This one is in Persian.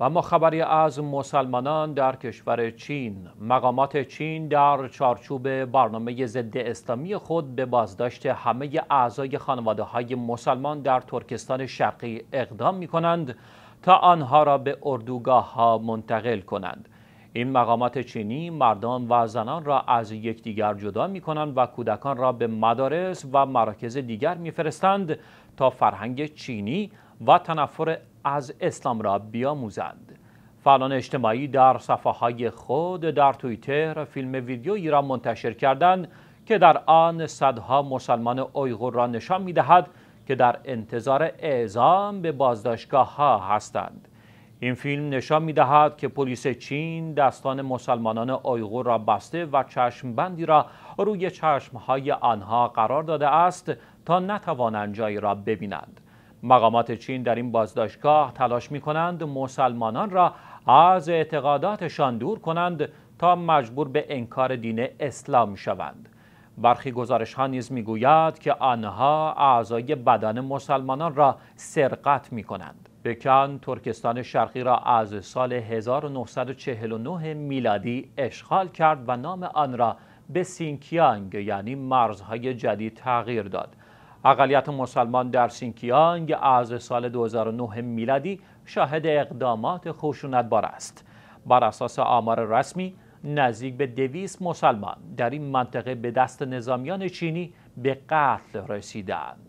و اما خبری از مسلمانان در کشور چین مقامات چین در چارچوب برنامه ضد اسلامی خود به بازداشت همه اعضای خانواده های مسلمان در ترکستان شرقی اقدام می کنند تا آنها را به اردوگاه ها منتقل کنند این مقامات چینی مردان و زنان را از یکدیگر جدا می کنند و کودکان را به مدارس و مراکز دیگر فرستند تا فرهنگ چینی و تنفر از اسلام را بیاموزند فعالان اجتماعی در صفحه های خود در توییتر فیلم ویدیویی را منتشر کردند که در آن صدها مسلمان اویغور را نشان می که در انتظار اعزام به بازداشتگاه ها هستند این فیلم نشان می که پلیس چین دستان مسلمانان آیغور را بسته و چشم بندی را روی چشمهای آنها قرار داده است تا نتوانند جایی را ببینند. مقامات چین در این بازداشتگاه تلاش می کنند مسلمانان را از اعتقاداتشان دور کنند تا مجبور به انکار دین اسلام شوند. برخی گزارش ها نیز میگوید که آنها اعضای بدن مسلمانان را سرقت می کنند. بکن ترکستان شرقی را از سال 1949 میلادی اشغال کرد و نام آن را به سینکیانگ یعنی مرزهای جدید تغییر داد. اقلیت مسلمان در سینکیانگ از سال 2009 میلادی شاهد اقدامات بار است بر اساس آمار رسمی نزدیک به دویست مسلمان در این منطقه به دست نظامیان چینی به قتل رسیدند